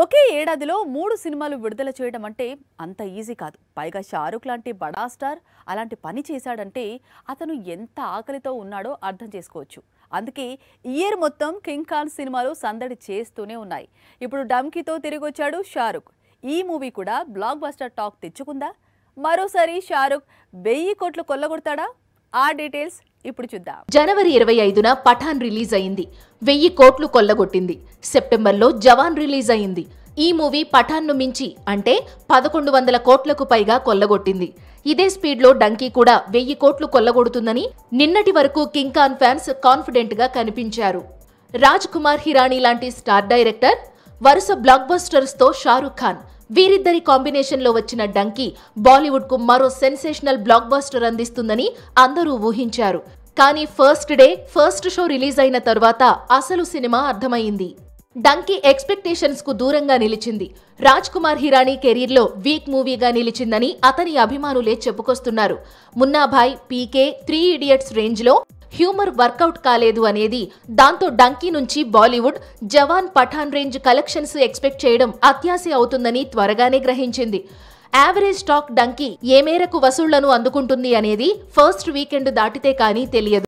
ఒకే ఏడాదిలో మూడు సినిమాలు విడుదల చేయడం అంటే అంత ఈజీ కాదు పైగా షారుఖ్ లాంటి బడా స్టార్ అలాంటి పని చేశాడంటే అతను ఎంత ఆకలితో ఉన్నాడో అర్థం చేసుకోవచ్చు అందుకే ఇయర్ మొత్తం కింగ్ ఖాన్ సినిమాలు సందడి చేస్తూనే ఉన్నాయి ఇప్పుడు డమ్కీతో తిరిగి వచ్చాడు షారుఖ్ ఈ మూవీ కూడా బ్లాక్ బస్టర్ టాక్ తెచ్చుకుందా మరోసారి షారుఖ్ వెయ్యి కోట్లు కొల్లగొడతాడా ఆ డీటెయిల్స్ ఇప్పుడు చూద్దాం జనవరి ఇరవై ఐదున పఠాన్ రిలీజ్ అయింది వెయ్యి కోట్లు కొల్లగొట్టింది సెప్టెంబర్లో జవాన్ రిలీజ్ అయింది ఈ మూవీ పఠాన్ను మించి అంటే పదకొండు వందల కోట్లకు పైగా కొల్లగొట్టింది ఇదే స్పీడ్లో డంకీ కూడా వెయ్యి కోట్లు కొల్లగొడుతుందని నిన్నటి వరకు కింగ్ ఖాన్ ఫ్యాన్స్ కాన్ఫిడెంట్ గా కనిపించారు రాజ్ కుమార్ హిరాణి లాంటి స్టార్ డైరెక్టర్ వరుస బ్లాక్ బస్టర్స్తో షారుఖ్ ఖాన్ వీరిద్దరి కాంబినేషన్లో వచ్చిన డంకీ బాలీవుడ్కు మరో సెన్సేషనల్ బ్లాక్ బాస్టర్ అందిస్తుందని అందరూ ఊహించారు కానీ first day first show release అయిన తర్వాత అసలు సినిమా అర్థమైంది డంకీ ఎక్స్పెక్టేషన్స్ కు దూరంగా నిలిచింది రాజ్ కుమార్ హిరానీ కెరీర్లో వీక్ మూవీగా నిలిచిందని అతని అభిమానులే చెప్పుకొస్తున్నారు Munnabhai PK three idiots range లో హ్యూమర్ వర్కౌట్ కాలేదు అనేది దాంతో డంకీ నుంచి Bollywood Jawan Pathaan range collections expect చేయడం అత్యాశ అవుతుందని త్వరగానే గ్రహించింది యావరేజ్ టాక్ డంకీ ఏ మేరకు వసూళ్లను అందుకుంటుంది అనేది ఫస్ట్ వీకెండ్ దాటితే కానీ తెలియదు